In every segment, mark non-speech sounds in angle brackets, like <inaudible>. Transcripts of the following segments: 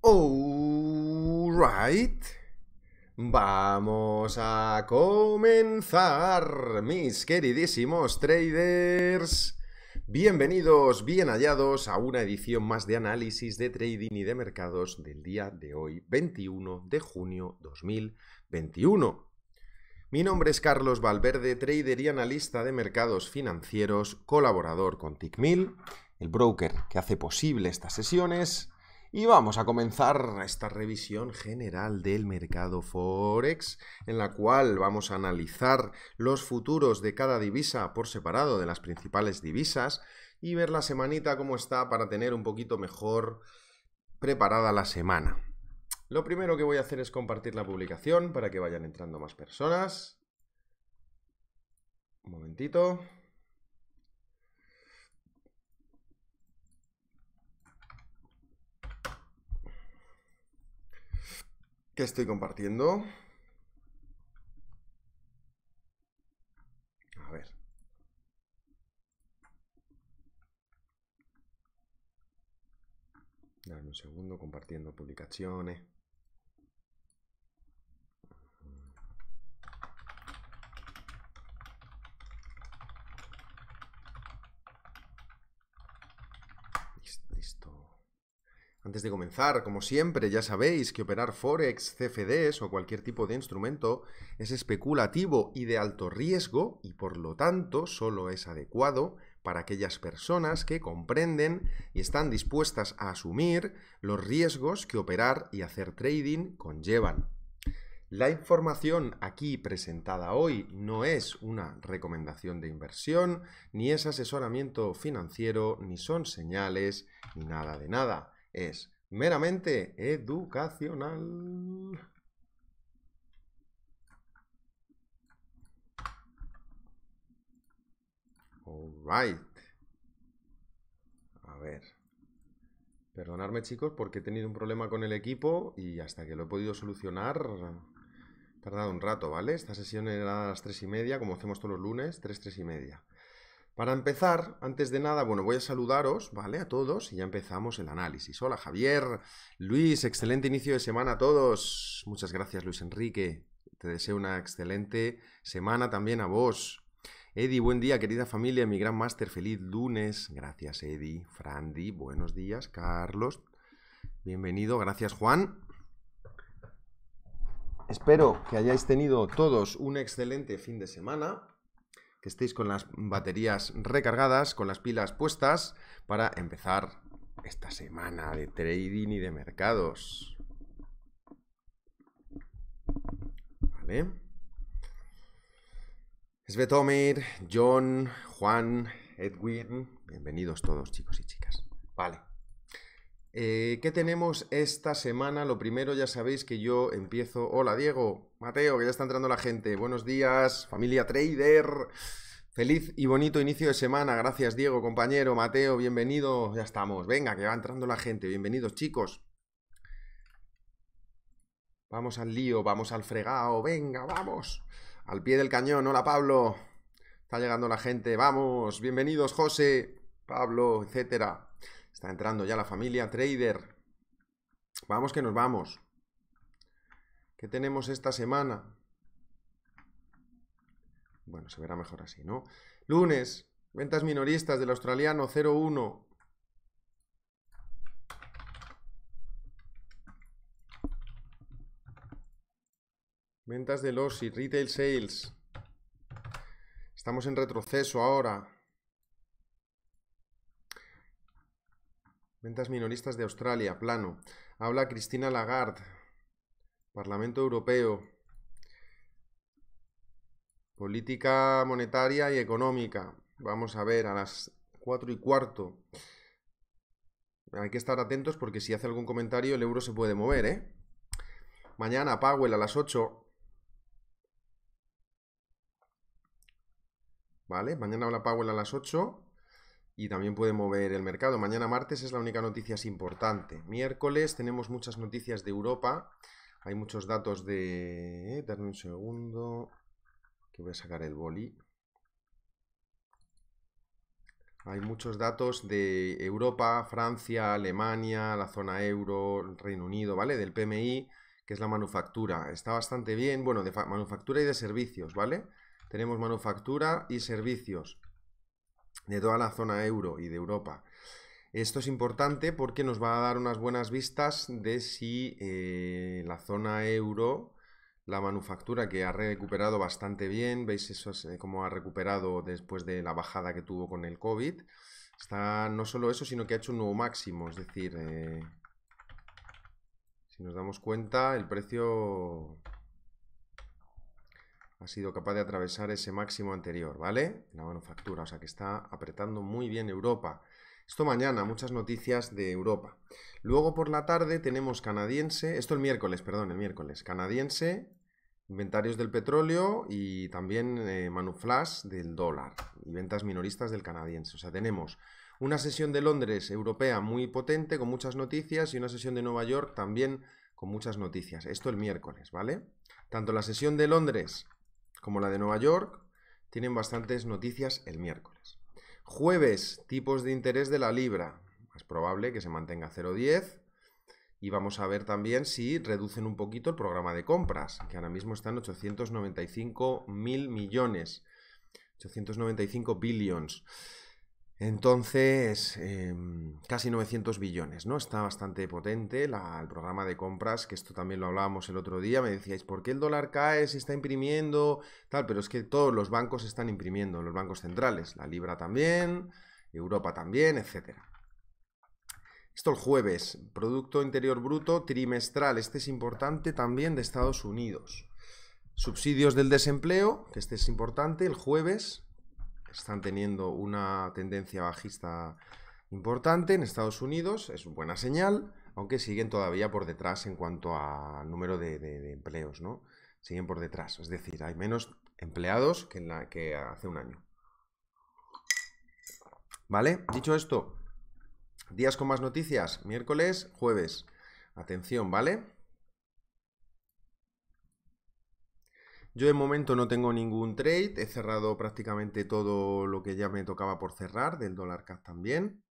Alright. Vamos a comenzar, mis queridísimos traders. Bienvenidos, bien hallados a una edición más de análisis de trading y de mercados del día de hoy, 21 de junio 2021. Mi nombre es Carlos Valverde, trader y analista de mercados financieros, colaborador con TICMIL, el broker que hace posible estas sesiones y vamos a comenzar esta revisión general del mercado Forex, en la cual vamos a analizar los futuros de cada divisa por separado de las principales divisas y ver la semanita cómo está para tener un poquito mejor preparada la semana. Lo primero que voy a hacer es compartir la publicación para que vayan entrando más personas. Un momentito. que estoy compartiendo? A ver. Dame un segundo compartiendo publicaciones. Listo. Antes de comenzar, como siempre, ya sabéis que operar forex, CFDs o cualquier tipo de instrumento es especulativo y de alto riesgo y por lo tanto solo es adecuado para aquellas personas que comprenden y están dispuestas a asumir los riesgos que operar y hacer trading conllevan. La información aquí presentada hoy no es una recomendación de inversión, ni es asesoramiento financiero, ni son señales, ni nada de nada es meramente educacional. Alright. A ver. Perdonadme, chicos, porque he tenido un problema con el equipo y hasta que lo he podido solucionar. He tardado un rato, ¿vale? Esta sesión era a las 3 y media, como hacemos todos los lunes, tres, 3 y media. Para empezar, antes de nada, bueno, voy a saludaros, ¿vale? A todos y ya empezamos el análisis. Hola Javier, Luis, excelente inicio de semana a todos. Muchas gracias Luis Enrique. Te deseo una excelente semana también a vos. Eddie, buen día, querida familia, mi gran máster, feliz lunes. Gracias, Eddie. Frandi, buenos días. Carlos, bienvenido. Gracias, Juan. Espero que hayáis tenido todos un excelente fin de semana que estéis con las baterías recargadas, con las pilas puestas, para empezar esta semana de trading y de mercados. Vale. Svetomir, John, Juan, Edwin, bienvenidos todos chicos y chicas. Vale. Eh, ¿Qué tenemos esta semana? Lo primero, ya sabéis que yo empiezo. Hola Diego, Mateo, que ya está entrando la gente. Buenos días, familia trader. Feliz y bonito inicio de semana. Gracias Diego, compañero, Mateo, bienvenido. Ya estamos. Venga, que va entrando la gente. Bienvenidos chicos. Vamos al lío, vamos al fregado. Venga, vamos. Al pie del cañón. Hola Pablo. Está llegando la gente. Vamos. Bienvenidos José, Pablo, etcétera. Está entrando ya la familia trader. Vamos que nos vamos. ¿Qué tenemos esta semana? Bueno, se verá mejor así, ¿no? Lunes, ventas minoristas del australiano 01. Ventas de los y retail sales. Estamos en retroceso ahora. Ventas minoristas de Australia, plano. Habla Cristina Lagarde, Parlamento Europeo. Política monetaria y económica. Vamos a ver, a las cuatro y cuarto. Hay que estar atentos porque si hace algún comentario el euro se puede mover, ¿eh? Mañana Powell a las 8. Vale, mañana habla Powell a las 8 y también puede mover el mercado. Mañana martes es la única noticia importante. Miércoles tenemos muchas noticias de Europa. Hay muchos datos de... Eh, dame un segundo, que voy a sacar el boli. Hay muchos datos de Europa, Francia, Alemania, la zona euro, Reino Unido, ¿vale? Del PMI, que es la manufactura. Está bastante bien, bueno, de manufactura y de servicios, ¿vale? Tenemos manufactura y servicios de toda la zona euro y de Europa. Esto es importante porque nos va a dar unas buenas vistas de si eh, la zona euro, la manufactura que ha recuperado bastante bien, veis eso eh, cómo ha recuperado después de la bajada que tuvo con el COVID, está no solo eso, sino que ha hecho un nuevo máximo, es decir, eh, si nos damos cuenta, el precio ha sido capaz de atravesar ese máximo anterior, ¿vale? La manufactura, o sea que está apretando muy bien Europa. Esto mañana, muchas noticias de Europa. Luego por la tarde tenemos canadiense, esto el miércoles, perdón, el miércoles, canadiense, inventarios del petróleo y también eh, manuflas del dólar y ventas minoristas del canadiense. O sea, tenemos una sesión de Londres europea muy potente con muchas noticias y una sesión de Nueva York también con muchas noticias. Esto el miércoles, ¿vale? Tanto la sesión de Londres como la de Nueva York, tienen bastantes noticias el miércoles. Jueves, tipos de interés de la libra. Es probable que se mantenga 0,10. Y vamos a ver también si reducen un poquito el programa de compras, que ahora mismo están 895 mil millones. 895 billions. Entonces, em, casi 900 billones, ¿no? Está bastante potente el programa de compras, que esto también lo hablábamos el otro día, me decíais, ¿por qué el dólar cae? si está imprimiendo, tal, pero es que todos los bancos están imprimiendo, los bancos centrales, la Libra también, Europa también, etcétera. Esto el jueves, Producto Interior Bruto trimestral, este es importante también de Estados Unidos. Subsidios del desempleo, que este es importante, el jueves, están teniendo una tendencia bajista importante en Estados Unidos, es buena señal, aunque siguen todavía por detrás en cuanto a número de, empleos, ¿no? Siguen por detrás, es decir, hay menos empleados que, en la, que hace un año. ¿Vale? Dicho esto, días con más noticias, miércoles, jueves. Atención, ¿vale? Yo de momento no tengo ningún trade, he cerrado prácticamente todo lo que ya me tocaba por cerrar, del dólar CAD también.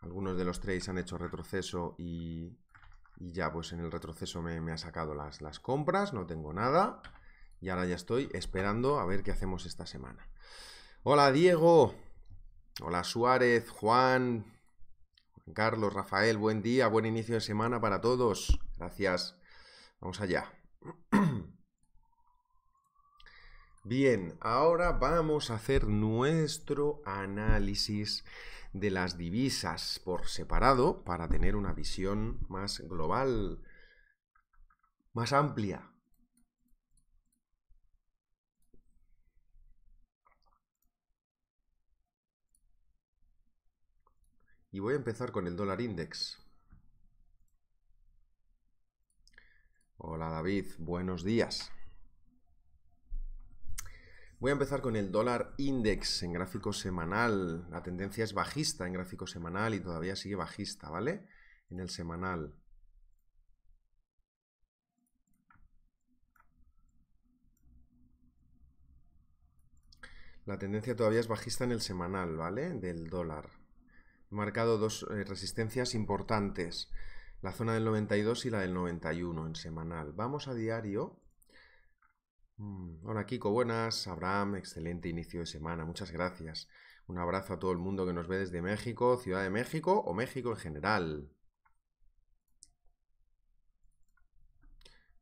Algunos de los trades han hecho retroceso y, ya pues en el retroceso me, ha sacado las, las compras, no tengo nada. Y ahora ya estoy esperando a ver qué hacemos esta semana. Hola Diego, hola Suárez, Juan, Juan Carlos, Rafael, buen día, buen inicio de semana para todos. Gracias. Vamos allá. <clears throat> Bien, ahora vamos a hacer nuestro análisis de las divisas por separado para tener una visión más global, más amplia. Y voy a empezar con el dólar index. Hola David, buenos días. Voy a empezar con el dólar index en gráfico semanal. La tendencia es bajista en gráfico semanal y todavía sigue bajista, ¿vale? En el semanal. La tendencia todavía es bajista en el semanal, ¿vale? Del dólar. He marcado dos eh, resistencias importantes. La zona del 92 y la del 91 en semanal. Vamos a diario. Mm, hola Kiko, buenas. Abraham, excelente inicio de semana. Muchas gracias. Un abrazo a todo el mundo que nos ve desde México, Ciudad de México o México en general.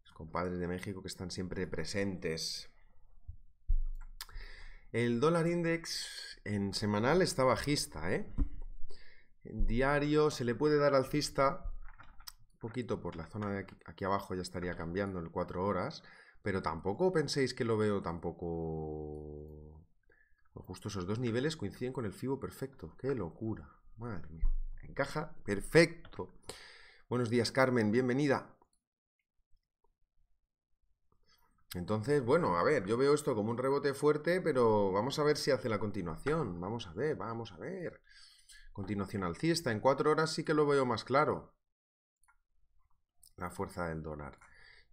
Los compadres de México que están siempre presentes. El dólar index en semanal está bajista, ¿eh? diario se le puede dar alcista un poquito por la zona de aquí, abajo ya estaría cambiando en cuatro horas. Pero tampoco penséis que lo veo tampoco... Justo esos dos niveles coinciden con el FIBO perfecto. ¡Qué locura! Madre mía. Encaja perfecto. Buenos días, Carmen. Bienvenida. Entonces, bueno, a ver, yo veo esto como un rebote fuerte, pero vamos a ver si hace la continuación. Vamos a ver, vamos a ver. Continuación alcista. En cuatro horas sí que lo veo más claro. La fuerza del dólar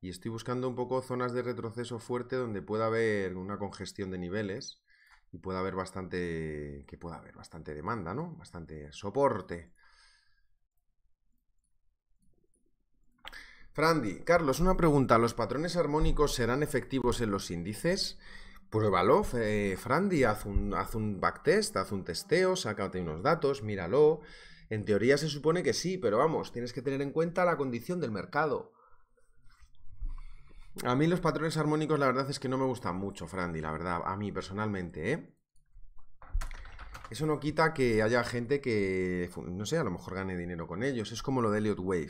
y estoy buscando un poco zonas de retroceso fuerte donde pueda haber una congestión de niveles y pueda haber bastante que pueda haber bastante demanda, ¿no? Bastante soporte. Frandi, Carlos, una pregunta. ¿Los patrones armónicos serán efectivos en los índices? Pruébalo, Frandi, haz un, haz un backtest, haz un testeo, sácate unos datos, míralo. En teoría se supone que sí, pero vamos, tienes que tener en cuenta la condición del mercado. A mí los patrones armónicos la verdad es que no me gustan mucho, Frandi, la verdad, a mí personalmente, ¿eh? Eso no quita que haya gente que, no sé, a lo mejor gane dinero con ellos. Es como lo de Elliot Wave.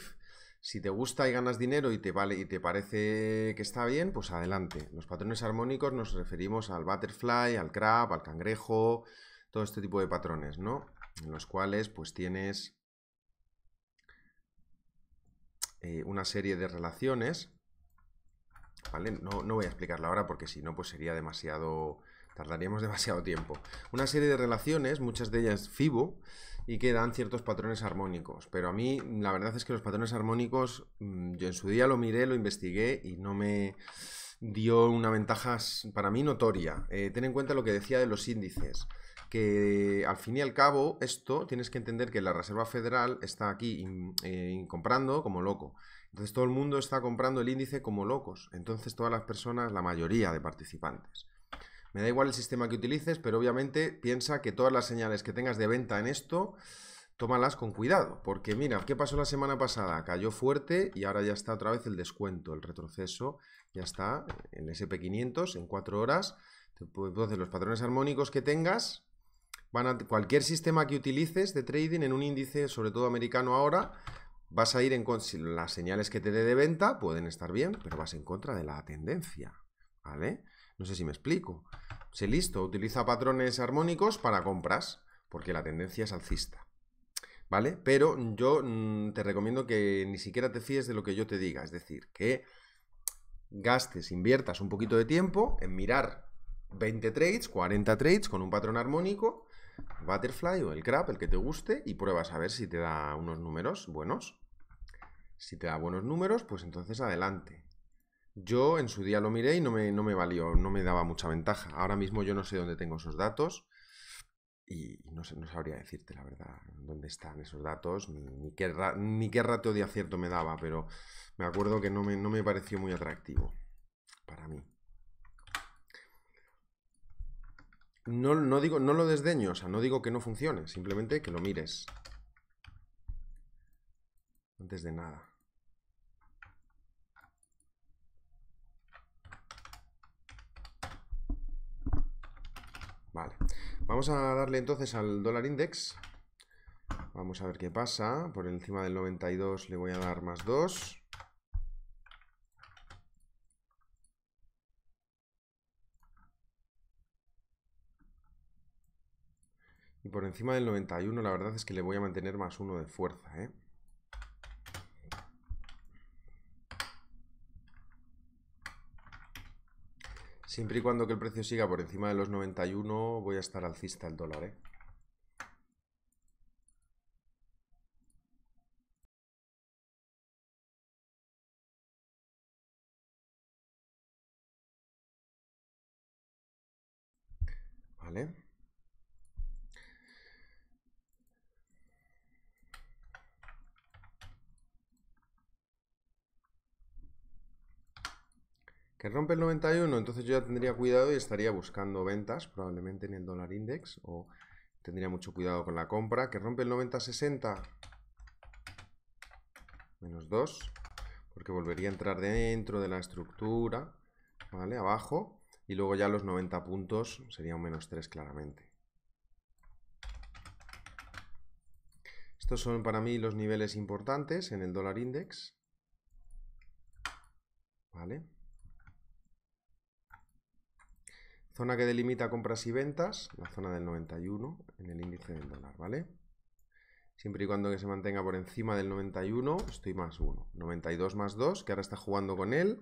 Si te gusta y ganas dinero y te, vale, y te parece que está bien, pues adelante. Los patrones armónicos nos referimos al butterfly, al crab, al cangrejo, todo este tipo de patrones, ¿no? En los cuales pues tienes eh, una serie de relaciones no, voy a explicarla ahora porque si no, pues sería demasiado... tardaríamos <laughs> demasiado tiempo. Una serie de relaciones, muchas de ellas FIBO, y que dan ciertos patrones armónicos. Pero a mí, la verdad es que los patrones armónicos, mm, yo en su día lo miré, lo investigué y no me dio una ventaja para mí notoria. Eh, ten en cuenta lo que decía de los índices, que al fin y al cabo esto tienes que entender que la Reserva Federal está aquí eh, comprando como loco entonces todo el mundo está comprando el índice como locos. Entonces todas las personas, la mayoría de participantes. Me da igual el sistema que utilices, pero obviamente piensa que todas las señales que tengas de venta en esto, tómalas con cuidado. Porque mira, ¿qué pasó la semana pasada? Cayó fuerte y ahora ya está otra vez el descuento, el retroceso. Ya está el SP500 en cuatro horas. Entonces los patrones armónicos que tengas, van a, cualquier sistema que utilices de trading en un índice, sobre todo americano ahora, vas a ir en contra, las señales que te dé de venta pueden estar bien, pero vas en contra de la tendencia, ¿vale? No sé si me explico. Sé listo, utiliza patrones armónicos para compras, porque la tendencia es alcista, ¿vale? Pero yo mm, te recomiendo que ni siquiera te fíes de lo que yo te diga, es decir, que gastes, inviertas un poquito de tiempo en mirar 20 trades, 40 trades con un patrón armónico, Butterfly o el crap, el que te guste, y pruebas a ver si te da unos números buenos. Si te da buenos números, pues entonces adelante. Yo en su día lo miré y no me, no me valió, no me daba mucha ventaja. Ahora mismo yo no sé dónde tengo esos datos y no, sé, no sabría decirte la verdad dónde están esos datos, ni, qué, rato de acierto me daba, pero me acuerdo que no me, no me pareció muy atractivo para mí. No, no, digo, no lo desdeño, o sea, no digo que no funcione, simplemente que lo mires antes de nada. Vale, vamos a darle entonces al dólar index. Vamos a ver qué pasa. Por encima del 92 le voy a dar más 2. Y por encima del 91 la verdad es que le voy a mantener más 1 de fuerza, ¿eh? Siempre y cuando que el precio siga por encima de los 91, voy a estar alcista el dólar, ¿eh? Vale. que rompe el 91, entonces yo ya tendría cuidado y estaría buscando ventas, probablemente en el dólar index, o tendría mucho cuidado con la compra. Que rompe el 90-60, menos 2, porque volvería a entrar dentro de la estructura, ¿vale? Abajo, y luego ya los 90 puntos serían menos 3 claramente. Estos son para mí los niveles importantes en el dólar index. ¿Vale? Zona que delimita compras y ventas, la zona del 91 en el índice del dólar, ¿vale? Siempre y cuando que se mantenga por encima del 91, estoy más 1. 92 más 2, que ahora está jugando con él.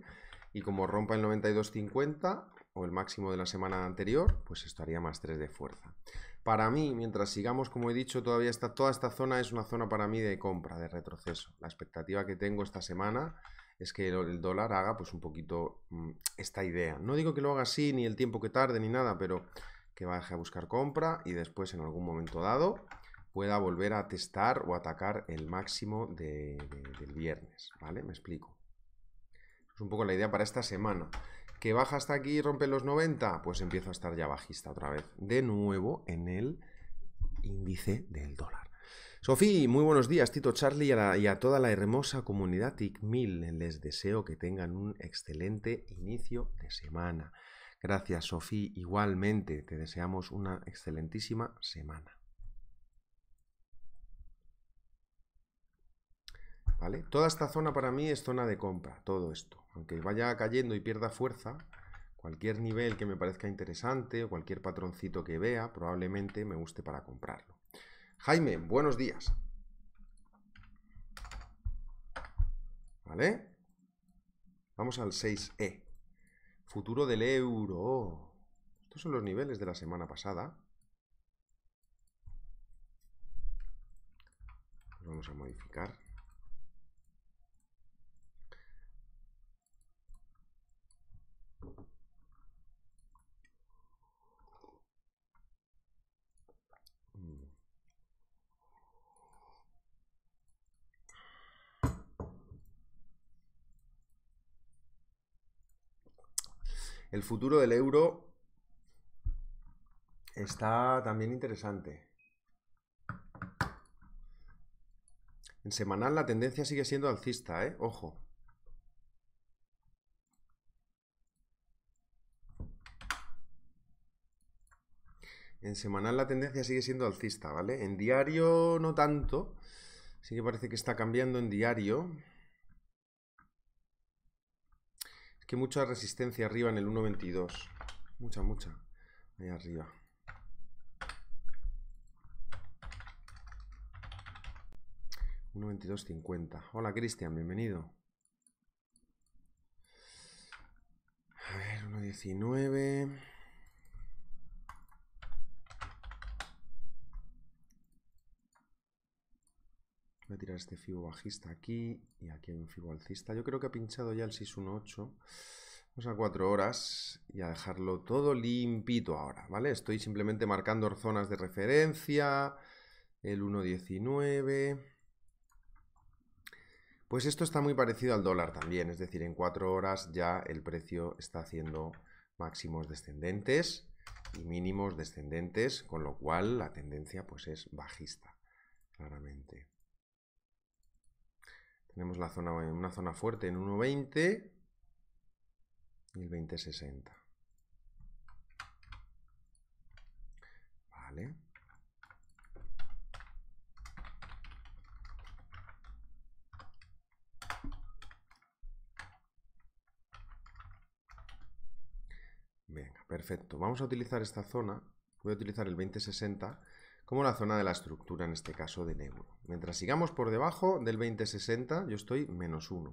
Y como rompa el 92.50 o el máximo de la semana anterior, pues estaría más 3 de fuerza. Para mí, mientras sigamos, como he dicho, todavía está toda esta zona es una zona para mí de compra, de retroceso. La expectativa que tengo esta semana es que el dólar haga pues un poquito mm, esta idea. No digo que lo haga así, ni el tiempo que tarde, ni nada, pero que baje a buscar compra y después en algún momento dado pueda volver a testar o atacar el máximo del viernes, ¿vale? Me explico. Es un poco la idea para esta semana. ¿Que baja hasta aquí y rompe los 90? Pues empiezo a estar ya bajista otra vez. De nuevo en el índice del dólar. Sofí, muy buenos días, Tito Charlie y a, toda la hermosa comunidad TICMIL. Les deseo que tengan un excelente inicio de semana. Gracias, Sofí, Igualmente, te deseamos una excelentísima semana. ¿Vale? Toda esta zona para mí es zona de compra, todo esto. Aunque vaya cayendo y pierda fuerza, cualquier nivel que me parezca interesante o cualquier patroncito que vea, probablemente me guste para comprarlo. Jaime, buenos días. ¿Vale? Vamos al 6E. Futuro del euro. Estos son los niveles de la semana pasada. vamos a modificar. El futuro del euro está también interesante. En semanal la tendencia sigue siendo alcista, ¿eh? Ojo. En semanal la tendencia sigue siendo alcista, ¿vale? En diario no tanto. Sí que parece que está cambiando en diario. mucha resistencia arriba en el 1.22. Mucha, mucha. Ahí arriba. 1.22.50, Hola Cristian, bienvenido. A ver, 1.19. Voy a tirar este fibo bajista aquí. Y aquí hay un fibo alcista. Yo creo que ha pinchado ya el 618. Vamos a cuatro horas y a dejarlo todo limpito ahora, ¿vale? Estoy simplemente marcando zonas de referencia. El 1.19... Pues esto está muy parecido al dólar también, es decir, en cuatro horas ya el precio está haciendo máximos descendentes y mínimos descendentes, con lo cual la tendencia pues es bajista, claramente. Tenemos la zona, una zona fuerte en 1.20 y el 20.60. Vale. Venga, perfecto. Vamos a utilizar esta zona. Voy a utilizar el 2060 como la zona de la estructura, en este caso de euro. Mientras sigamos por debajo del 2060, yo estoy menos 1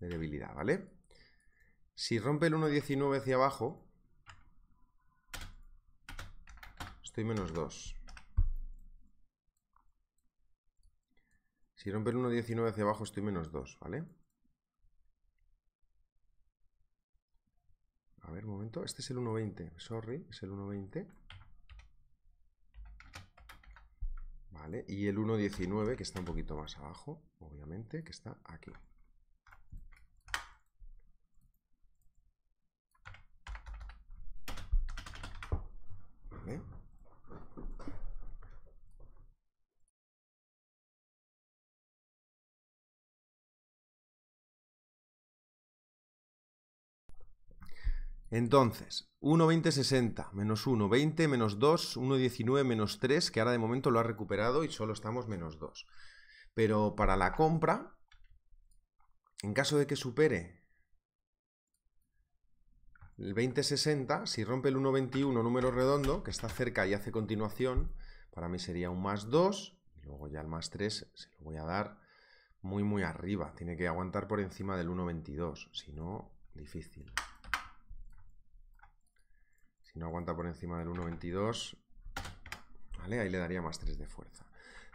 de debilidad, ¿vale? Si rompe el 1.19 hacia abajo, estoy menos 2. Si rompe el 1.19 hacia abajo, estoy menos 2, ¿vale? A ver, un momento. Este es el 1.20. Sorry, es el 1.20. ¿vale? Y el 1.19 que está un poquito más abajo, obviamente, que está aquí. ¿Vale? Entonces, 1.20.60 menos 1.20 menos 2, 1.19 menos 3, que ahora de momento lo ha recuperado y solo estamos menos 2. Pero para la compra, en caso de que supere el 20.60, si rompe el 1.21 número redondo, que está cerca y hace continuación, para mí sería un más 2, y luego ya el más 3 se lo voy a dar muy muy arriba, tiene que aguantar por encima del 1.22, si no, difícil no aguanta por encima del 1.22, Ahí le daría más 3 de fuerza.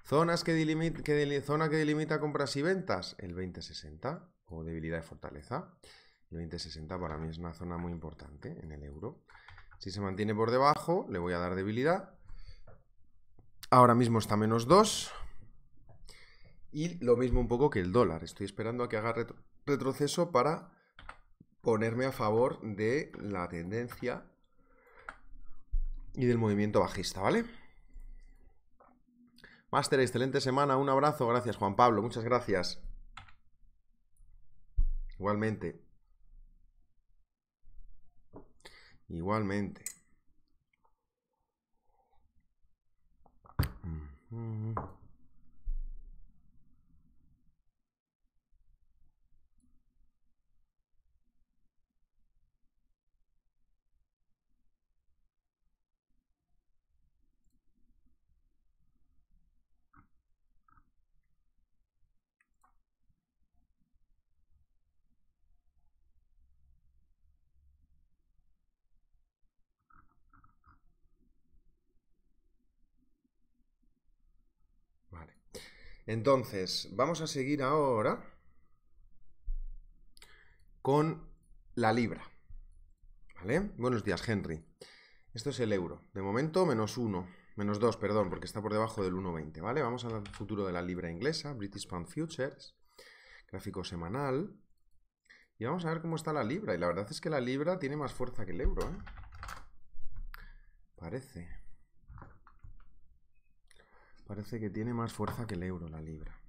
Zonas que delimita, zona que delimita compras y ventas, el 2060 o debilidad de fortaleza. El 2060 para mí es una zona muy importante en el euro. Si se mantiene por debajo, le voy a dar debilidad. Ahora mismo está menos 2. Y lo mismo un poco que el dólar. Estoy esperando a que haga retroceso para ponerme a favor de la tendencia y del movimiento bajista, ¿vale? Máster, excelente semana, un abrazo, gracias Juan Pablo, muchas gracias. Igualmente. Igualmente. Entonces, vamos a seguir ahora con la libra. ¿Vale? Buenos días, Henry. Esto es el euro. De momento, menos 1, menos 2, perdón, porque está por debajo del 1,20, ¿vale? Vamos al futuro de la libra inglesa, British Pound Futures, gráfico semanal. Y vamos a ver cómo está la libra. Y la verdad es que la libra tiene más fuerza que el euro, ¿eh? Parece. Parece que tiene más fuerza que el euro, la libra.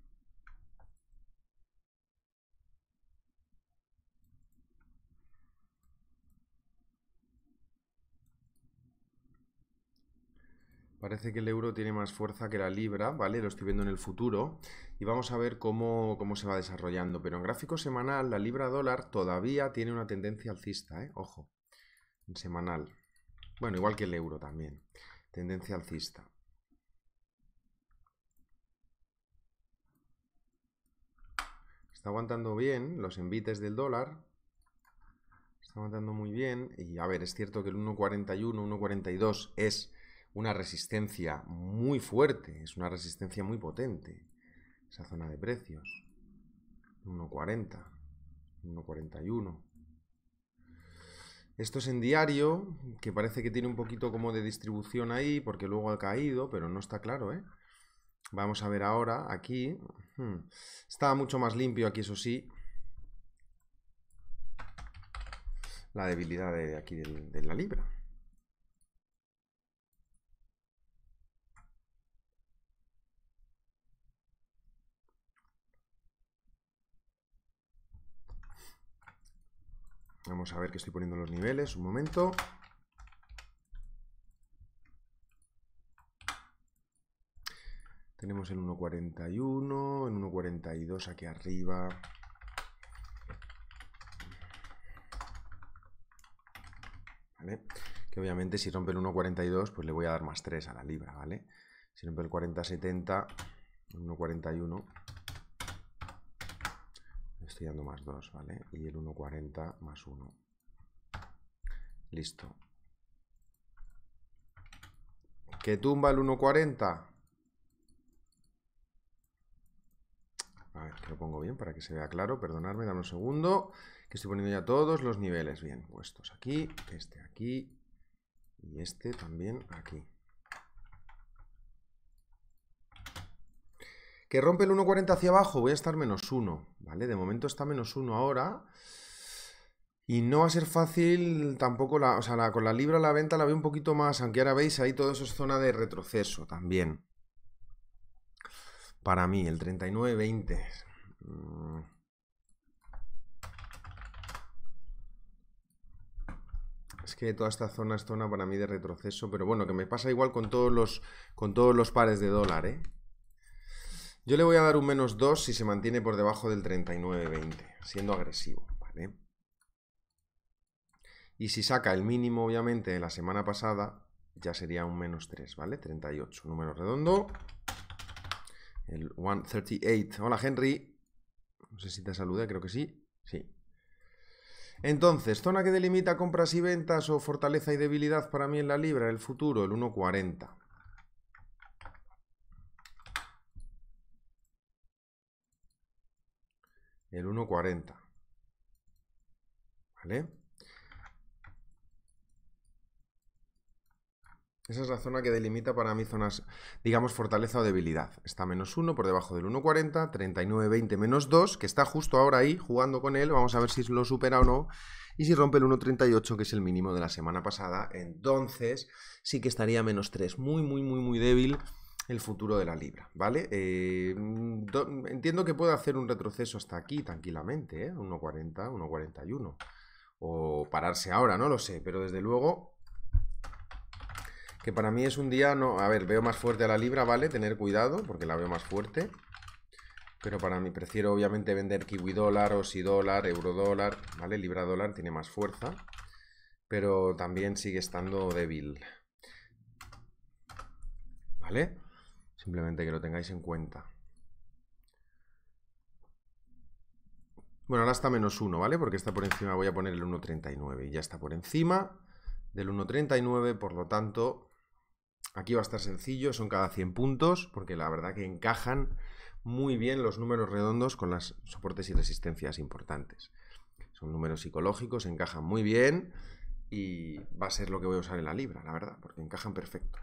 Parece que el euro tiene más fuerza que la libra, ¿vale? Lo estoy viendo en el futuro y vamos a ver cómo, se va desarrollando. Pero en gráfico semanal, la libra dólar todavía tiene una tendencia alcista, ¿eh? Ojo, en semanal. Bueno, igual que el euro también, tendencia alcista. Está aguantando bien los envites del dólar. Está aguantando muy bien. Y a ver, es cierto que el 1.41, 1.42 es una resistencia muy fuerte. Es una resistencia muy potente. Esa zona de precios. 1.40, 1.41. Esto es en diario, que parece que tiene un poquito como de distribución ahí, porque luego ha caído, pero no está claro, ¿eh? Vamos a ver ahora, aquí. Hmm. Está mucho más limpio aquí, eso sí. La debilidad de aquí de, de la libra. Vamos a ver que estoy poniendo los niveles, un momento. Tenemos el 1.41, el 1.42 aquí arriba. Que obviamente si rompe el 1.42, pues le voy a dar más 3 a la libra, ¿vale? Si rompe el 40.70, el 1.41, estoy dando más 2, ¿vale? Y el 1.40 más 1. Listo. ¿Que tumba el 1.40? A ver, que lo pongo bien para que se vea claro. Perdonadme, dame un segundo. Que estoy poniendo ya todos los niveles bien puestos aquí. Este aquí. Y este también aquí. Que rompe el 1.40 hacia abajo, voy a estar menos 1, ¿vale? De momento está menos 1 ahora. Y no va a ser fácil tampoco, la, o sea, con la libra la venta la veo un poquito más, aunque ahora veis ahí todo eso es zona de retroceso también para mí, el 3920. Mm. Es que toda esta zona es zona para mí de retroceso, pero bueno, que me pasa igual con todos los, con todos los pares de dólar, ¿eh? Yo le voy a dar un menos 2 si se mantiene por debajo del 39.20, siendo agresivo, ¿vale? Y si saca el mínimo, obviamente, de la semana pasada, ya sería un menos 3, ¿vale? 38, número redondo. El 138. Hola, Henry. No sé si te saluda, creo que sí. Sí. Entonces, zona que delimita compras y ventas o fortaleza y debilidad para mí en la libra, el futuro, el 140. El 1.40. ¿Vale? Esa es la zona que delimita para mí zonas, digamos, fortaleza o debilidad. Está menos 1 por debajo del 1,40, 39,20 menos 2, que está justo ahora ahí jugando con él. Vamos a ver si lo supera o no. Y si rompe el 1,38, que es el mínimo de la semana pasada, entonces sí que estaría menos 3. Muy, muy, muy, muy débil el futuro de la libra, ¿vale? Eh, entiendo que puede hacer un retroceso hasta aquí tranquilamente, ¿eh? 1,40, 1,41. O pararse ahora, no lo sé, pero desde luego que para mí es un día, no, a ver, veo más fuerte a la libra, ¿vale? Tener cuidado, porque la veo más fuerte. Pero para mí prefiero obviamente vender kiwi dólar, si dólar, euro dólar, ¿vale? Libra dólar tiene más fuerza, pero también sigue estando débil. ¿Vale? Simplemente que lo tengáis en cuenta. Bueno, ahora está menos 1, ¿vale? Porque está por encima, voy a poner el 1.39 y ya está por encima del 1.39, por lo tanto, Aquí va a estar sencillo, son cada 100 puntos, porque la verdad que encajan muy bien los números redondos con los soportes y resistencias importantes. Son números psicológicos, encajan muy bien y va a ser lo que voy a usar en la libra, la verdad, porque encajan perfecto.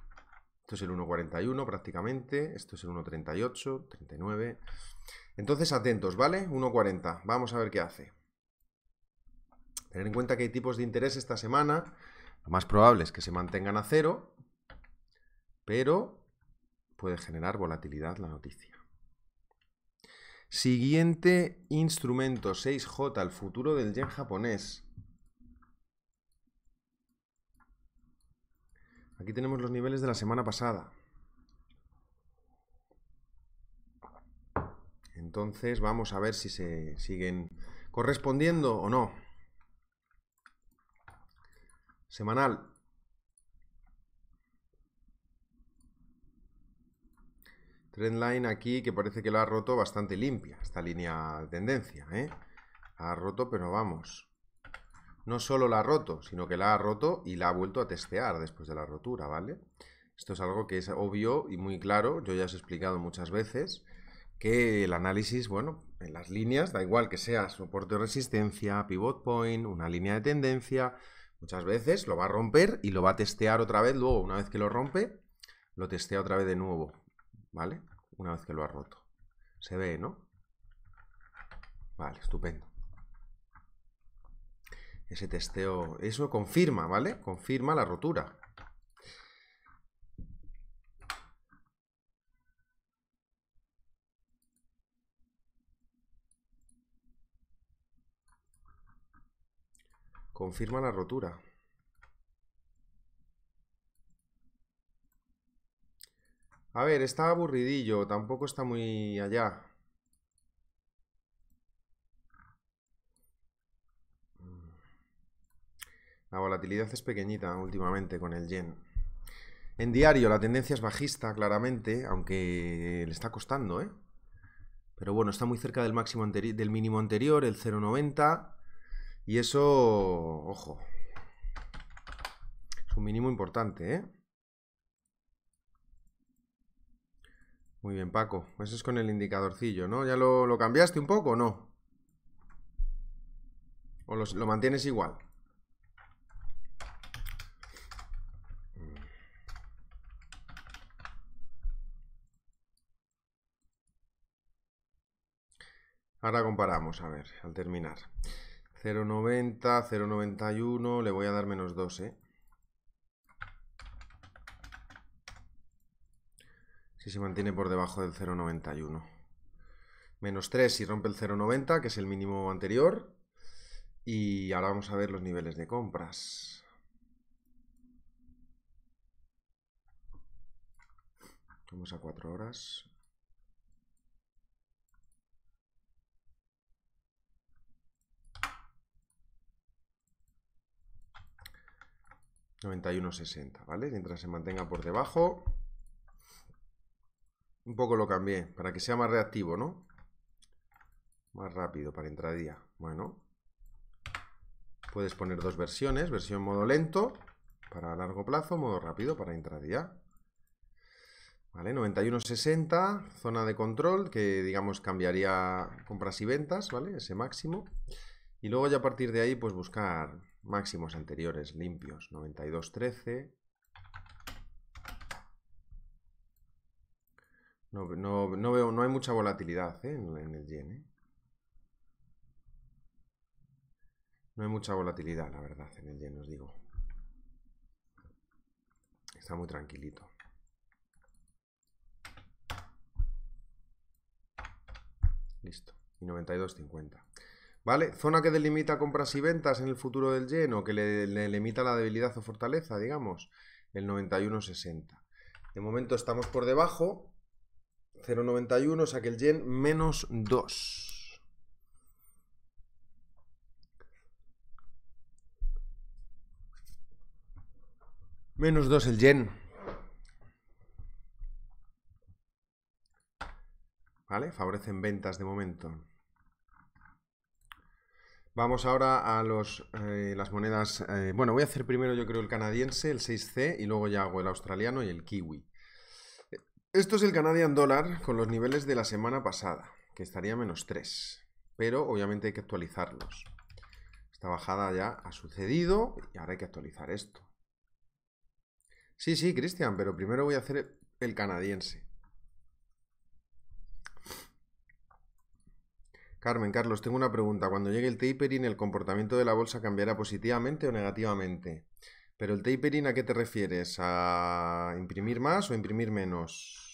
Esto es el 1.41 prácticamente, esto es el 1.38, 39. Entonces atentos, ¿vale? 1.40, vamos a ver qué hace. Tener en cuenta que hay tipos de interés esta semana, lo más probable es que se mantengan a cero, pero puede generar volatilidad la noticia. Siguiente instrumento 6J, el futuro del yen japonés. Aquí tenemos los niveles de la semana pasada. Entonces vamos a ver si se siguen correspondiendo o no. Semanal. line aquí que parece que lo ha roto bastante limpia, esta línea de tendencia. ¿eh? ha roto, pero vamos. No solo la ha roto, sino que la ha roto y la ha vuelto a testear después de la rotura, ¿vale? Esto es algo que es obvio y muy claro, yo ya os he explicado muchas veces que el análisis, bueno, en las líneas, da igual que sea soporte o resistencia, pivot point, una línea de tendencia, muchas veces lo va a romper y lo va a testear otra vez, luego una vez que lo rompe, lo testea otra vez de nuevo, ¿vale? una vez que lo ha roto. Se ve, ¿no? Vale, estupendo. Ese testeo, eso confirma, ¿vale? Confirma la rotura. Confirma la rotura. A ver, está aburridillo, tampoco está muy allá. La volatilidad es pequeñita últimamente con el yen. En diario la tendencia es bajista, claramente, aunque le está costando, ¿eh? Pero bueno, está muy cerca del, máximo del mínimo anterior, el 0,90. Y eso, ojo, es un mínimo importante, ¿eh? Muy bien, Paco. Pues es con el indicadorcillo, ¿no? ¿Ya lo, lo cambiaste un poco o no? ¿O lo, lo mantienes igual? Ahora comparamos, a ver, al terminar. 0,90, 0,91, le voy a dar menos 2, ¿eh? si se mantiene por debajo del 0,91. Menos 3 si rompe el 0,90, que es el mínimo anterior. Y ahora vamos a ver los niveles de compras. Vamos a 4 horas. ...91.60, ¿vale? Mientras se mantenga por debajo un poco lo cambié, para que sea más reactivo, ¿no? Más rápido para día. Bueno, puedes poner dos versiones, versión modo lento para largo plazo, modo rápido para día. Vale, 91.60, zona de control, que digamos cambiaría compras y ventas, ¿vale? Ese máximo. Y luego ya a partir de ahí, pues buscar máximos anteriores limpios, 92.13, No, no, no, veo, no hay mucha volatilidad ¿eh? en, el yen. ¿eh? No hay mucha volatilidad, la verdad, en el yen, os digo. Está muy tranquilito. Listo. Y 92.50. ¿Vale? Zona que delimita compras y ventas en el futuro del yen o que le, le limita la debilidad o fortaleza, digamos. El 91.60. De momento estamos por debajo, 0,91, que el yen, menos 2. Menos 2 el yen. ¿Vale? Favorecen ventas de momento. Vamos ahora a los, eh, las monedas... Eh, bueno, voy a hacer primero yo creo el canadiense, el 6C, y luego ya hago el australiano y el kiwi. Esto es el Canadian Dollar con los niveles de la semana pasada, que estaría menos 3. Pero obviamente hay que actualizarlos. Esta bajada ya ha sucedido y ahora hay que actualizar esto. Sí, sí, Cristian, pero primero voy a hacer el canadiense. Carmen, Carlos, tengo una pregunta. Cuando llegue el tapering, ¿el comportamiento de la bolsa cambiará positivamente o negativamente? Pero el tapering, ¿a qué te refieres? ¿A imprimir más o imprimir menos?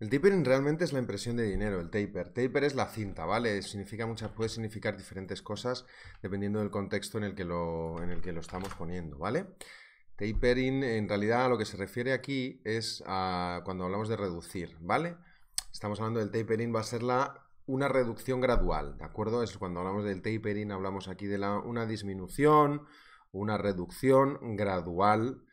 El tapering realmente es la impresión de dinero, el taper. Taper es la cinta, ¿vale? Significa muchas, puede significar diferentes cosas dependiendo del contexto en el que lo, en el que lo estamos poniendo, ¿vale? Tapering, en realidad, a lo que se refiere aquí es a cuando hablamos de reducir, ¿vale? Estamos hablando del tapering, va a ser la una reducción gradual, ¿de acuerdo? Es cuando hablamos del tapering, hablamos aquí de una disminución, una reducción gradual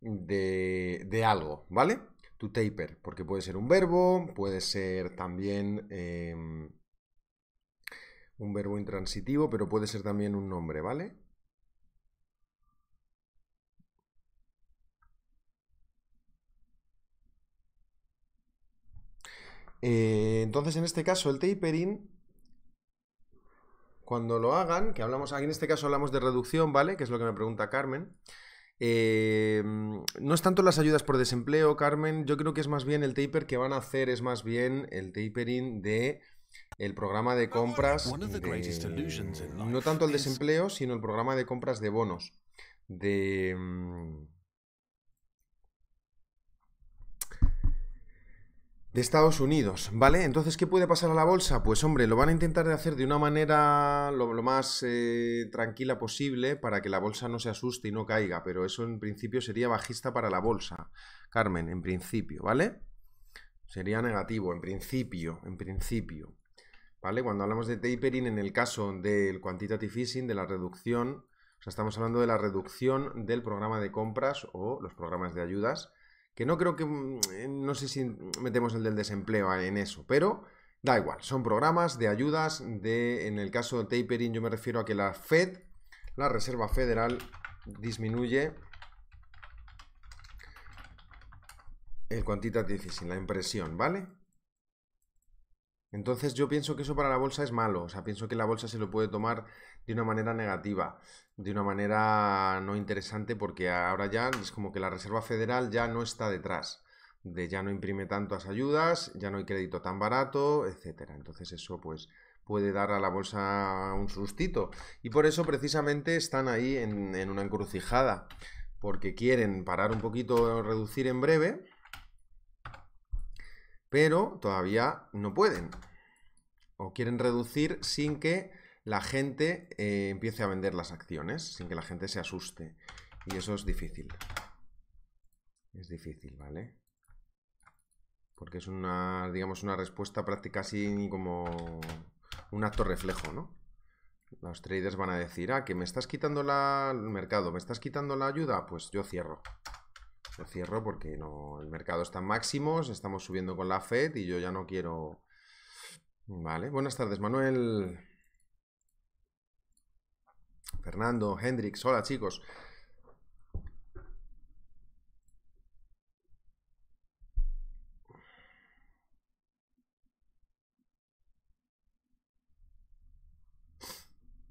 de, algo, ¿vale? Tu taper, porque puede ser un verbo, puede ser también em, un verbo intransitivo, pero puede ser también un nombre, ¿vale? Eh, entonces, en este caso, el tapering, cuando lo hagan, que hablamos aquí en este caso hablamos de reducción, ¿vale? Que es lo que me pregunta Carmen. Eh, no es tanto las ayudas por desempleo, Carmen. Yo creo que es más bien el taper que van a hacer, es más bien el tapering de el programa de compras. no tanto el desempleo, sino el programa de compras de bonos. De mm, de Estados Unidos, ¿vale? Entonces, ¿qué puede pasar a la bolsa? Pues hombre, lo van a intentar de hacer de una manera lo, más eh, tranquila posible para que la bolsa no se asuste y no caiga, pero eso en principio sería bajista para la bolsa, Carmen, en principio, ¿vale? Sería negativo, en principio, en principio, ¿vale? Cuando hablamos de tapering, en el caso del quantitative easing, de la reducción, o sea, estamos hablando de la reducción del programa de compras o los programas de ayudas, que no creo que... Mm, eh, no sé si metemos el del desempleo en eso, pero da igual. Son programas de ayudas de... En el caso de tapering yo me refiero a que la Fed, la Reserva Federal, disminuye el quantitative easing, la impresión, ¿vale? Entonces yo pienso que eso para la bolsa es malo. O sea, pienso que la bolsa se lo puede tomar de una manera negativa, de una manera no interesante, porque ahora ya es como que la Reserva Federal ya no está detrás, de ya no imprime tantas ayudas, ya no hay crédito tan barato, etcétera. Entonces eso pues puede dar a la bolsa un sustito. Y por eso precisamente están ahí en, en una encrucijada, porque quieren parar un poquito, reducir en breve, pero todavía no pueden. O quieren reducir sin que la gente eh, empiece a vender las acciones sin que la gente se asuste. Y eso es difícil. Es difícil, ¿vale? Porque es una, digamos, una respuesta práctica así como un acto reflejo, ¿no? Los traders van a decir, ah, que me estás quitando el mercado, me estás quitando la ayuda, pues yo cierro. Yo cierro porque no, el mercado está en máximos, estamos subiendo con la Fed y yo ya no quiero... Vale, buenas tardes, Manuel. Fernando, Hendrix, hola chicos.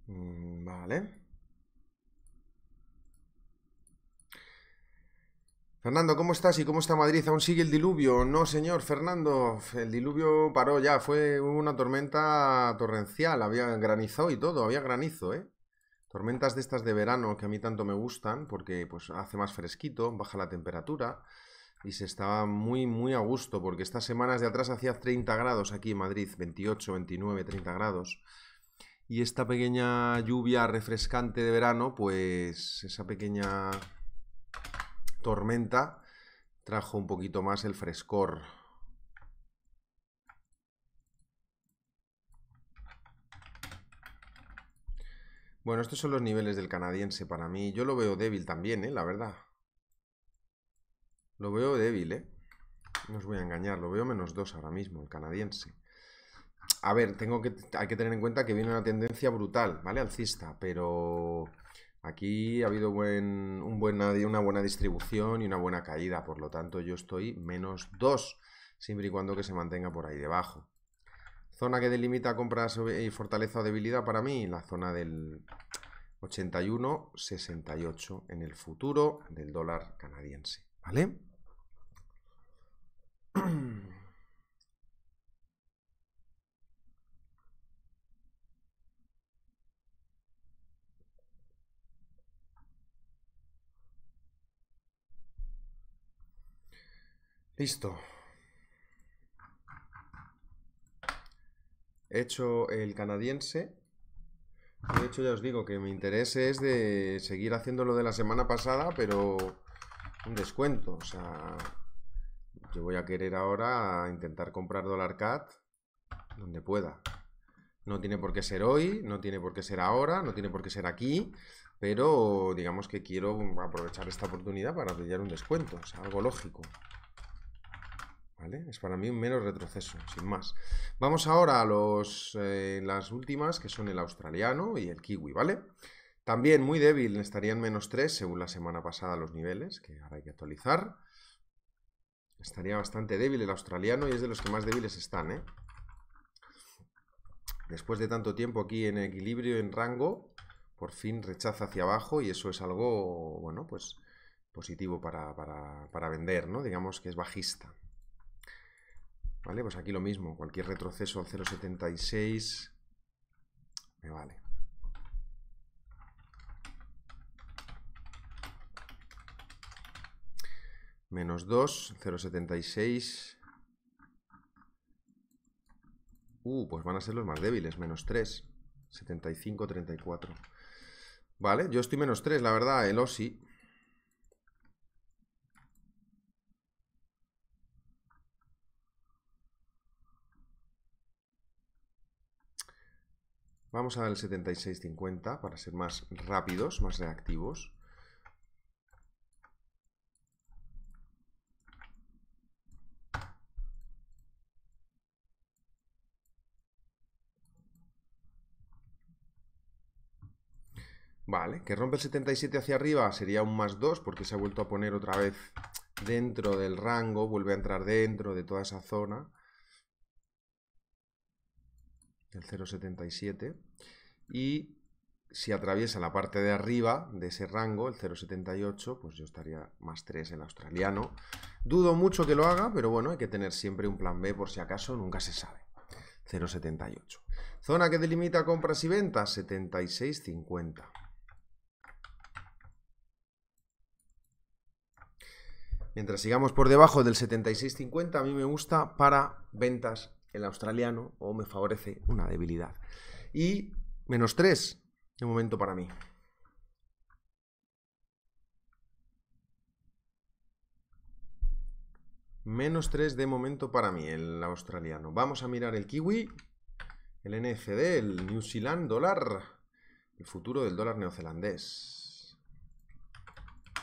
Mm, vale. Fernando, ¿cómo estás y cómo está Madrid? ¿Aún sigue el diluvio? No, señor Fernando, el diluvio paró ya, fue una tormenta torrencial, había granizo y todo, había granizo, ¿eh? Tormentas de estas de verano que a mí tanto me gustan porque pues, hace más fresquito, baja la temperatura y se estaba muy, muy a gusto porque estas semanas de atrás hacía 30 grados aquí en Madrid, 28, 29, 30 grados. Y esta pequeña lluvia refrescante de verano, pues esa pequeña tormenta trajo un poquito más el frescor Bueno, estos son los niveles del canadiense para mí. Yo lo veo débil también, ¿eh? La verdad. Lo veo débil, ¿eh? No os voy a engañar. Lo veo menos 2 ahora mismo, el canadiense. A ver, tengo que, hay que tener en cuenta que viene una tendencia brutal, ¿vale? Alcista, pero aquí ha habido un una buena distribución y una buena caída. Por lo tanto, yo estoy menos 2, siempre y cuando que se mantenga por ahí debajo. Zona que delimita compras y fortaleza o debilidad para mí, la zona del 81-68 en el futuro del dólar canadiense, ¿vale? <clears throat> Listo. hecho el canadiense. De hecho, ya os digo que mi interés es de seguir haciendo lo de la semana pasada, pero un descuento. O sea, yo voy a querer ahora intentar comprar dólar cat donde pueda. No tiene por qué ser hoy, no tiene por qué ser ahora, no tiene por qué ser aquí, pero digamos que quiero aprovechar esta oportunidad para pillar un descuento, o sea, algo lógico. Es para mí un menos retroceso, sin más. Vamos ahora a los, eh, las últimas, que son el australiano y el kiwi, ¿vale? También muy débil, estarían menos 3 según la semana pasada los niveles, que ahora hay que actualizar. Estaría bastante débil el australiano y es de los que más débiles están, ¿eh? Después de tanto tiempo aquí en equilibrio, en rango, por fin rechaza hacia abajo y eso es algo, bueno, pues positivo para, para vender, ¿no? Digamos que es bajista. Vale, pues aquí lo mismo, cualquier retroceso 0.76 me vale. Menos 2, 0.76. Uh, pues van a ser los más débiles, menos 3, 75, 34. Vale, yo estoy menos 3, la verdad, el OSI. Vamos a dar el 7650 para ser más rápidos, más reactivos. Vale, que rompe el 77 hacia arriba sería un más 2 porque se ha vuelto a poner otra vez dentro del rango, vuelve a entrar dentro de toda esa zona el 0,77 y si atraviesa la parte de arriba de ese rango, el 0,78, pues yo estaría más 3 el australiano. Dudo mucho que lo haga, pero bueno, hay que tener siempre un plan B por si acaso, nunca se sabe. 0,78. Zona que delimita compras y ventas, 76,50. Mientras sigamos por debajo del 76,50, a mí me gusta para ventas el australiano o me favorece una debilidad. Y menos 3 de momento para mí. Menos 3 de momento para mí, el australiano. Vamos a mirar el kiwi, el NFD, el New Zealand dólar, el futuro del dólar neozelandés.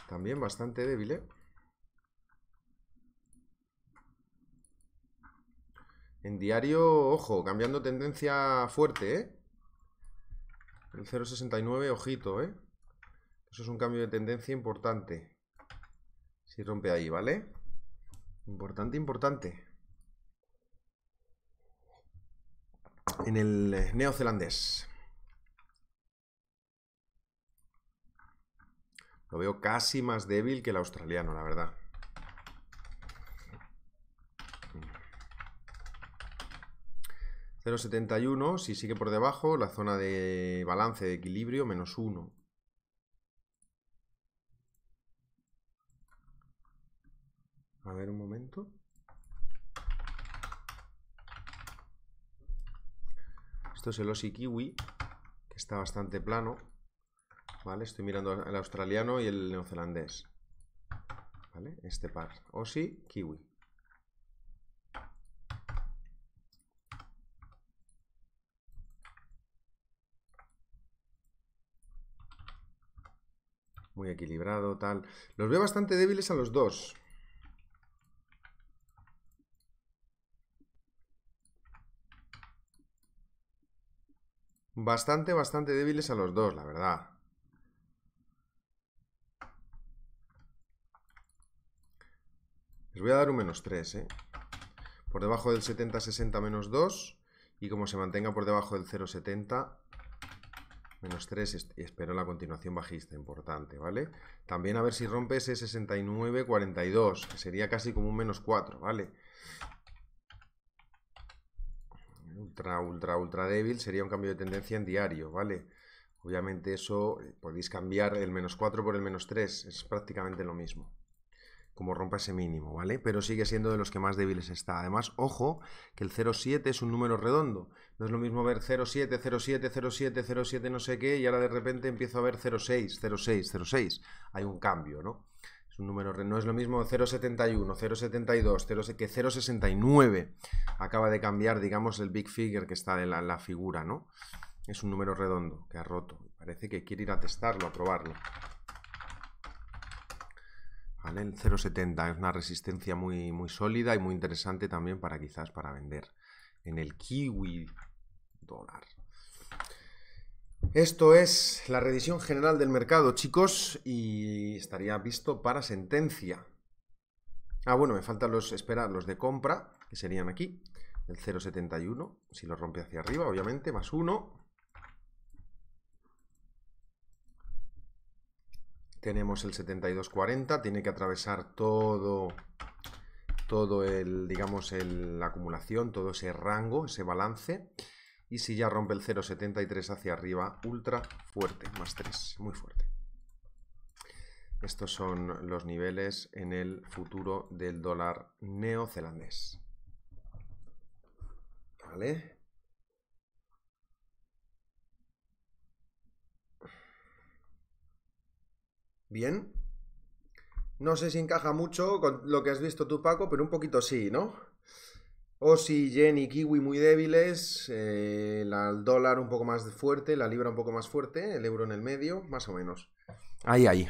También bastante débil, ¿eh? En diario, ojo, cambiando tendencia fuerte, ¿eh? El 0,69, ojito, ¿eh? Eso es un cambio de tendencia importante. Si rompe ahí, ¿vale? Importante, importante. En el neozelandés. Lo veo casi más débil que el australiano, la verdad. 0,71, si sigue por debajo, la zona de balance de equilibrio, menos 1. A ver un momento. Esto es el Osi Kiwi, que está bastante plano. ¿Vale? Estoy mirando el australiano y el neozelandés. ¿Vale? Este par. Osi Kiwi. muy equilibrado, tal. Los veo bastante débiles a los dos. Bastante, bastante débiles a los dos, la verdad. Les voy a dar un menos 3, ¿eh? Por debajo del 70-60 menos 2. Y como se mantenga por debajo del 0,70, menos 3 espero la continuación bajista, importante, ¿vale? También a ver si rompe ese 69-42, que sería casi como un menos 4, ¿vale? Ultra, ultra, ultra débil, sería un cambio de tendencia en diario, ¿vale? Obviamente eso, eh, podéis cambiar el menos 4 por el menos 3, es prácticamente lo mismo como rompa ese mínimo, ¿vale? Pero sigue siendo de los que más débiles está. Además, ojo, que el 07 es un número redondo. No es lo mismo ver 07, 07, 07, 07, no sé qué, y ahora de repente empiezo a ver 06, 06, 06. Hay un cambio, ¿no? Es un número no es lo mismo 071, 072, 0, que 069. Acaba de cambiar, digamos, el big figure que está en la figura, ¿no? Es un número redondo que ha roto. Parece que quiere ir a testarlo, a probarlo. El 070 es una resistencia muy, muy sólida y muy interesante también para quizás para vender en el kiwi dólar. Esto es la revisión general del mercado, chicos, y estaría visto para sentencia. Ah, bueno, me faltan los esperar los de compra, que serían aquí, el 0.71, si lo rompe hacia arriba, obviamente, más 1. tenemos el 7240, tiene que atravesar todo, todo el, digamos, la acumulación, todo ese rango, ese balance. Y si ya rompe el 0,73 hacia arriba, ultra fuerte, más 3, muy fuerte. Estos son los niveles en el futuro del dólar neozelandés. ¿Vale? Bien. No sé si encaja mucho con lo que has visto tú, Paco, pero un poquito sí, ¿no? Osi, Yen y Kiwi muy débiles, eh, el dólar un poco más fuerte, la libra un poco más fuerte, el euro en el medio, más o menos. Ahí, ahí.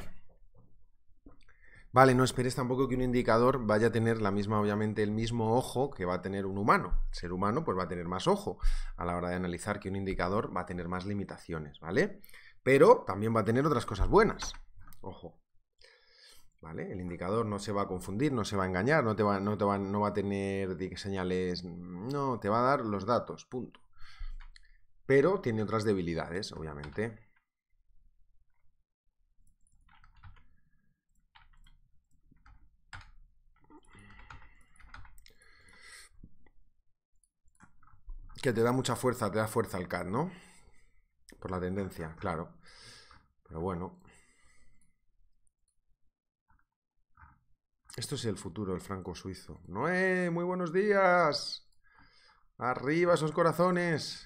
Vale, no esperes tampoco que un indicador vaya a tener la misma, obviamente, el mismo ojo que va a tener un humano. El ser humano, pues va a tener más ojo a la hora de analizar que un indicador va a tener más limitaciones, ¿vale? Pero también va a tener otras cosas buenas. Ojo. ¿Vale? El indicador no se va a confundir, no se va a engañar, no, te va, te no va a tener señales, no, te va a dar los datos, punto. Pero tiene otras debilidades, obviamente. Que te da mucha fuerza, te da fuerza al CAD, ¿no? Por la tendencia, claro. Pero bueno, Esto es el futuro, del franco suizo. Noé, muy buenos días. Arriba esos corazones.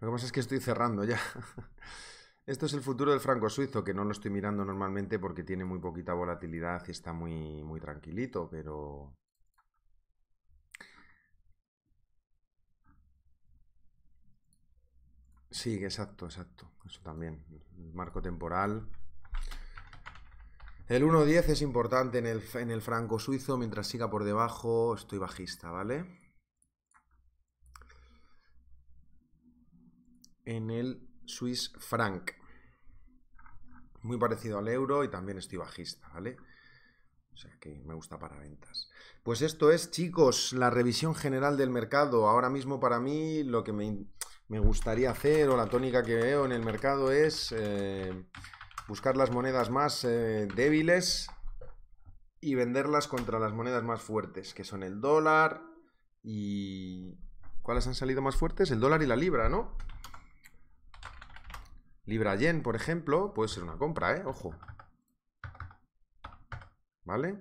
Lo que pasa es que estoy cerrando ya. <laughs> Esto es el futuro del franco suizo, que no lo estoy mirando normalmente porque tiene muy poquita volatilidad y está muy, muy tranquilito, pero... Sí, exacto, exacto. Eso también. marco temporal. El 1,10 es importante en el, franco suizo, mientras siga por debajo estoy bajista, ¿vale? En el Swiss franc, muy parecido al euro y también estoy bajista, ¿vale? O sea que me gusta para ventas. Pues esto es, chicos, la revisión general del mercado. Ahora mismo para mí lo que me, gustaría hacer o la tónica que veo en el mercado es... Eh, buscar las monedas más eh, débiles y venderlas contra las monedas más fuertes, que son el dólar y... ¿Cuáles han salido más fuertes? El dólar y la libra, ¿no? Libra yen, por ejemplo, puede ser una compra, ¿eh? Ojo. ¿Vale?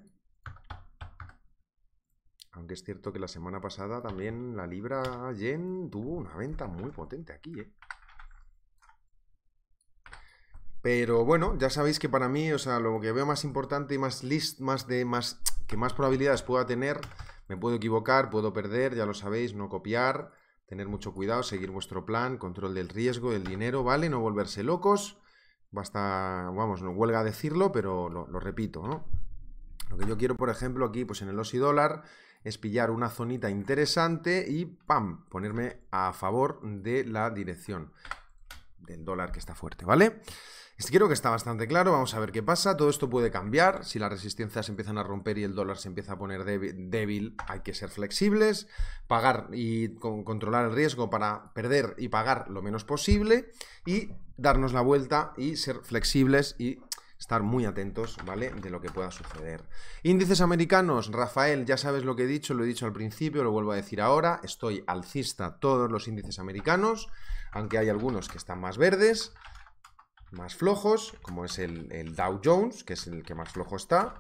Aunque es cierto que la semana pasada también la libra yen tuvo una venta muy potente aquí, ¿eh? Pero bueno, ya sabéis que para mí, o sea, lo que veo más importante y más list, más de más que más probabilidades pueda tener, me puedo equivocar, puedo perder, ya lo sabéis, no copiar, tener mucho cuidado, seguir vuestro plan, control del riesgo, del dinero, ¿vale? No volverse locos. Basta, vamos, no huelga decirlo, pero lo, lo repito, ¿no? Lo que yo quiero, por ejemplo, aquí, pues en el OSI dólar, es pillar una zonita interesante y ¡pam! ponerme a favor de la dirección del dólar que está fuerte, ¿vale? Este creo que está bastante claro, vamos a ver qué pasa. Todo esto puede cambiar, si las resistencias empiezan a romper y el dólar se empieza a poner débil, hay que ser flexibles, pagar y controlar el riesgo para perder y pagar lo menos posible y darnos la vuelta y ser flexibles y estar muy atentos, ¿vale? De lo que pueda suceder. Índices americanos, Rafael, ya sabes lo que he dicho, lo he dicho al principio, lo vuelvo a decir ahora, estoy alcista todos los índices americanos, aunque hay algunos que están más verdes más flojos, como es el, Dow Jones, que es el que más flojo está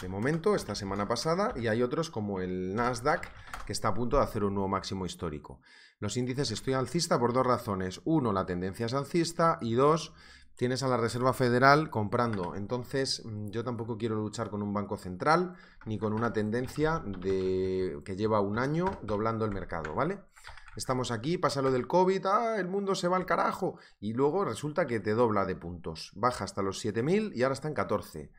de momento, esta semana pasada, y hay otros como el Nasdaq, que está a punto de hacer un nuevo máximo histórico. Los índices estoy alcista por dos razones. Uno, la tendencia es alcista, y dos, tienes a la Reserva Federal comprando. Entonces, mm, yo tampoco quiero luchar con un banco central, ni con una tendencia de... que lleva un año doblando el mercado, ¿vale? estamos aquí, pasa lo del COVID, ah, el mundo se va al carajo. Y luego resulta que te dobla de puntos. Baja hasta los 7.000 y ahora está en 14.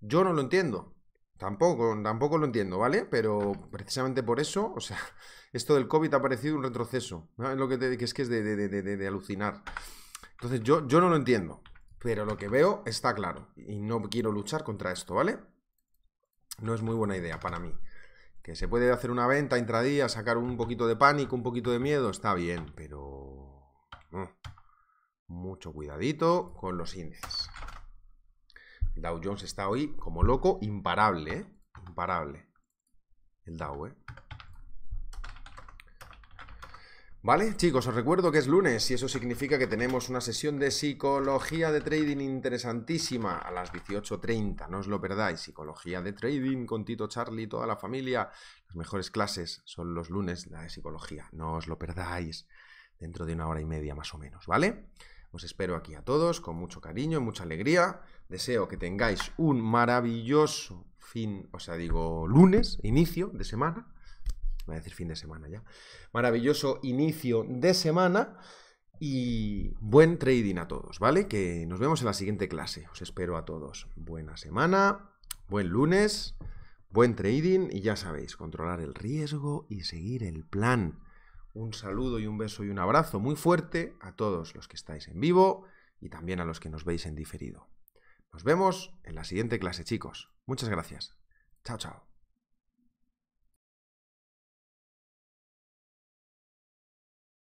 Yo no lo entiendo. Tampoco, tampoco lo entiendo, ¿vale? Pero precisamente por eso, o sea, <laughs> esto del COVID ha parecido un retroceso. Es lo que, te, que, es que es de, de alucinar. Entonces yo, yo no lo entiendo. Pero lo que veo está claro. Y no quiero luchar contra esto, ¿vale? No es muy buena idea para mí. Que se puede hacer una venta intradía, sacar un poquito de pánico, un poquito de miedo, está bien, pero... Mm, mucho cuidadito con los índices. Dow Jones está hoy como loco, imparable, ¿eh? Imparable. El Dow, ¿eh? ¿Vale? Chicos, os recuerdo que es lunes y eso significa que tenemos una sesión de psicología de trading interesantísima a las 18.30, no os lo perdáis. Psicología de trading con Tito Charlie, toda la familia. Las mejores clases son los lunes, la de psicología, no os lo perdáis. Dentro de una hora y media más o menos, ¿vale? Os espero aquí a todos con mucho cariño, y mucha alegría. Deseo que tengáis un maravilloso fin, o sea, digo, lunes, inicio de semana Va a decir fin de semana ya. Maravilloso inicio de semana y buen trading a todos, ¿vale? Que nos vemos en la siguiente clase. Os espero a todos. Buena semana, buen lunes, buen trading y ya sabéis, controlar el riesgo y seguir el plan. Un saludo y un beso y un abrazo muy fuerte a todos los que estáis en vivo y también a los que nos veis en diferido. Nos vemos en la siguiente clase, chicos. Muchas gracias. Chao, chao.